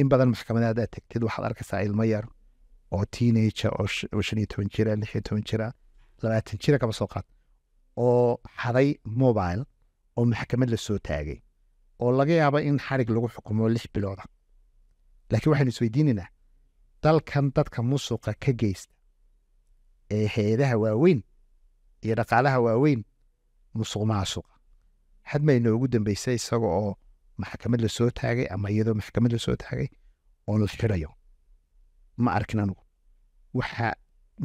in badan maxkamada hadaad tegtid waxaad arkaysaa ilmo yar oo teenager oo shan iyo toban jira lix iyo toban jira labaatan jira kaba soo qaad oo xaday mobile oo maxkamad lasoo taagay oo laga yaaba in xarig lagu xukumo lix bilooda laakiin waxaynu isweydiinaynaa dalkan dadka musuqa ka geysta ee hay-adaha waaweyn iyo dhaqaalaha waaweyn musuq maasuqa had mayno ugu dambeysay isaga oo maxkamad lasoo taagay ama iyadoo maxkamad lasoo taagay oo la xirayo ma arkin anugu waxaa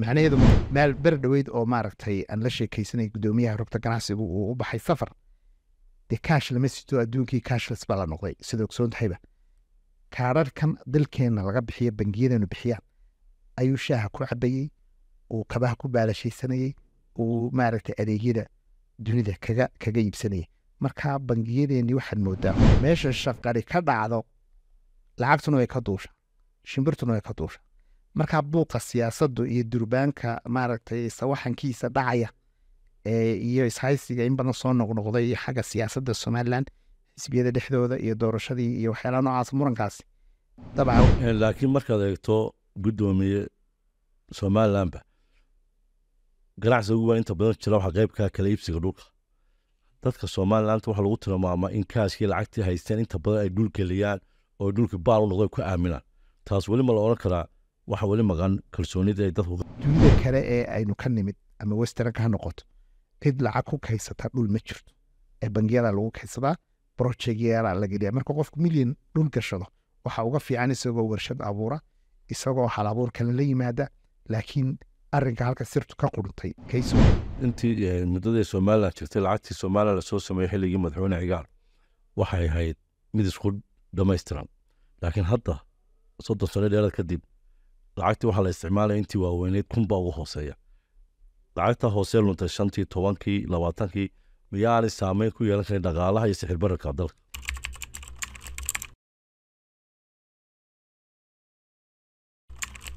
macnaheedu meel ber dhoweyd oo maaragtay aan la sheekaysanay guddoomiyaha rugta ganacsigu uu u baxay safar dee kaash lama sito adduunkii kaashlas baa la noqday sida ogsoon tahayba kaadharhkan dalkeenna laga bixiyo bangiyadanu bixiyaan ayuu shaaha ku cabayey uu kabaha ku baalashaysanayey uu maaragtay adeegyada dunida kaga kaga iibsanayay markaa bangiyadeeni waxaad moodaa meesha shaqari ka dhacdo lacagtuna way ka duusha shimbirtuna way ka duusha markaa buuqa siyaasadu iyo durbaanka maaragtay sawaxankiisa dhacaya iyo ishaysiga in badan soo noqnoqday iyo xagga siyaasada somalilan xisbiyada dhexdooda iyo doorashadii iyo waxyaalaha noocaas murankaasi dabcan eh, laakiin markaad eegto guddoomiye somalilanba ganacsi ugu waa inta badan jira waxa qeybka ah kale iibsiga dhulka dadka somaliland waxaa lagu tilmaamaa in kaaskii lacagtii haysteen inta badan ay dhul geliyaan oo dhulka baal u noqdo ku aaminaan taas weli ma la odhan karaa waxa weli maqan kalsoonida dadkunida kale ee aynu ka nimid ama westernka ha noqoto cid lacag ku kaysata dhul ma jirto ee bangiyadaa lagu kaysadaa brojegyaalaa la geliya marka qofku milyan dhul gashado waxaa uga fiican isagoo warshad abuura isagoo halabuur kale la yimaada laakiin arinka halka sirtu ka quruntay intii eh, mudadii somalilan jirtay lacagtii somalilan lasoo sameeyo xilligii madaxweyne cigaar waxay ahayd mid isku dhamaystiran laakiin hadda soddon sano dheeraad kadib lacagtii waxaa la isticmaalaya intii waaweyneyd kunba ugu hooseeya lacagta hoosee luntay shantii tobankii labaatankii miyaanay saameyn ku yeelan karin dhaqaalaha iyo sixir dalka